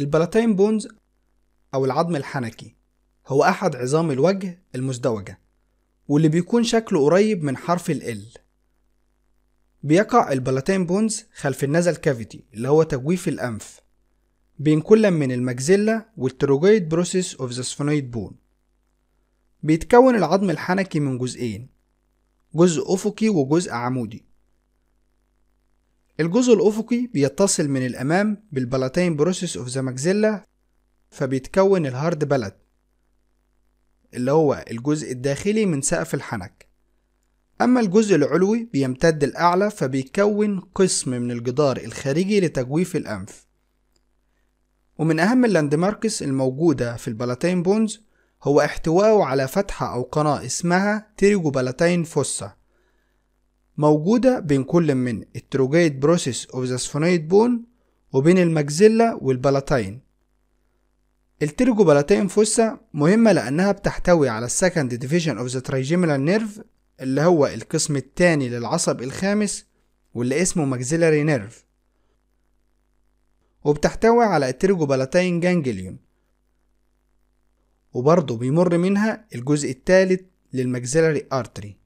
البلاتين بونز أو العظم الحنكي هو أحد عظام الوجه المزدوجة واللي بيكون شكله قريب من حرف ال L بيقع البلاتين بونز خلف النزل كافيتي اللي هو تجويف الأنف بين كل من المجزلة والتروجيد بروسيس اوف ذا سفنويد بون بيتكون العظم الحنكي من جزئين جزء أفقي وجزء عمودي الجزء الأفقي بيتصل من الأمام بالبلاتين بروسيس أوف ذا ماكزيلا فبيتكون الهارد بلد اللي هو الجزء الداخلي من سقف الحنك أما الجزء العلوي بيمتد الأعلى فبيكون قسم من الجدار الخارجي لتجويف الأنف ومن أهم اللاندماركس الموجودة في البلاتين بونز هو احتوائه على فتحة أو قناة اسمها بلاتين فوسا موجودة بين كل من التروجيت بروسيس اوف ذا سفونايت بون وبين المجزلة والبلاتين التيرجو بلاتين فوسا مهمة لأنها بتحتوي على السكند ديفيجن اوف ذا تريجيمينال نيرف اللي هو القسم الثاني للعصب الخامس واللي اسمه مجزيلاري نيرف وبتحتوي على التيرجو بلاتين جانجليون وبرضه بيمر منها الجزء الثالث للمجزلري ارتري